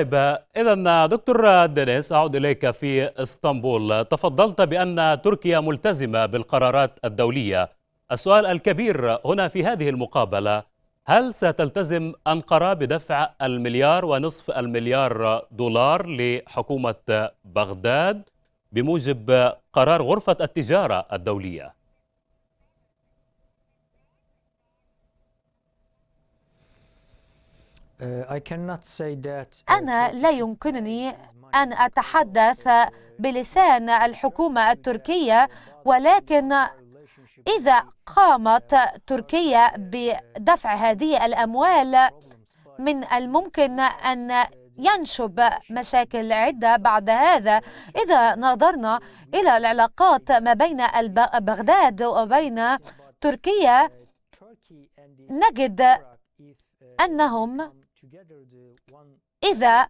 طيب اذا دكتور دينيس اعود اليك في اسطنبول تفضلت بان تركيا ملتزمه بالقرارات الدوليه السؤال الكبير هنا في هذه المقابله هل ستلتزم انقره بدفع المليار ونصف المليار دولار لحكومه بغداد بموجب قرار غرفه التجاره الدوليه أنا لا يمكنني أن أتحدث بلسان الحكومة التركية ولكن إذا قامت تركيا بدفع هذه الأموال من الممكن أن ينشب مشاكل عدة بعد هذا إذا نظرنا إلى العلاقات ما بين بغداد وبين تركيا نجد أنهم إذا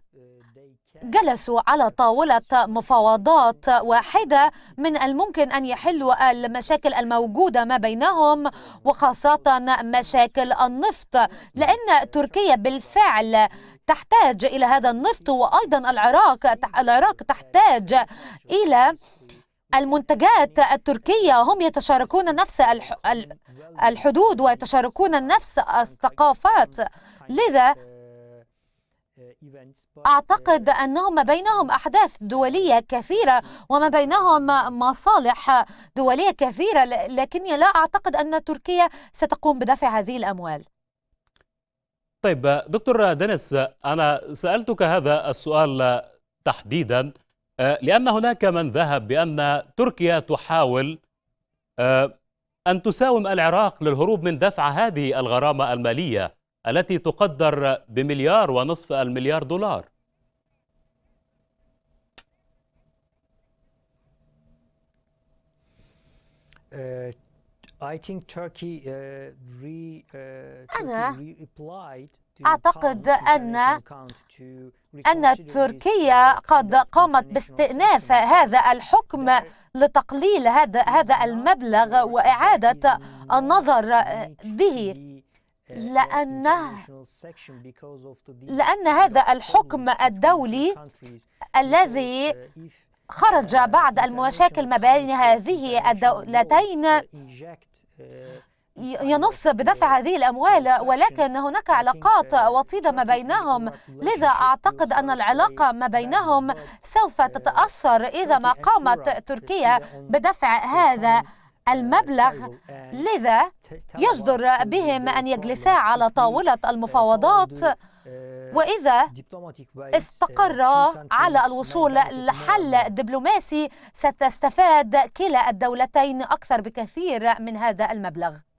جلسوا على طاولة مفاوضات واحدة من الممكن أن يحلوا المشاكل الموجودة ما بينهم وخاصة مشاكل النفط لأن تركيا بالفعل تحتاج إلى هذا النفط وأيضا العراق العراق تحتاج إلى المنتجات التركية هم يتشاركون نفس الحدود ويتشاركون نفس الثقافات لذا أعتقد أنهم ما بينهم أحداث دولية كثيرة وما بينهم مصالح دولية كثيرة لكني لا أعتقد أن تركيا ستقوم بدفع هذه الأموال طيب دكتور دينيس أنا سألتك هذا السؤال تحديدا آه، لأن هناك من ذهب بأن تركيا تحاول آه، أن تساوم العراق للهروب من دفع هذه الغرامة المالية التي تقدر بمليار ونصف المليار دولار آه، Uh, uh, أنا أعتقد أن أن تركيا uh, قد قامت باستئناف هذا الحكم لتقليل هذا هذا المبلغ وإعادة النظر به لأنه لأن هذا الحكم الدولي الذي خرج بعد المشاكل ما بين هذه الدولتين ينص بدفع هذه الأموال ولكن هناك علاقات وطيدة ما بينهم لذا أعتقد أن العلاقة ما بينهم سوف تتأثر إذا ما قامت تركيا بدفع هذا المبلغ لذا يجدر بهم أن يجلسا على طاولة المفاوضات وإذا استقر uh, على الوصول لحل دبلوماسي ستستفاد كلا الدولتين أكثر بكثير من هذا المبلغ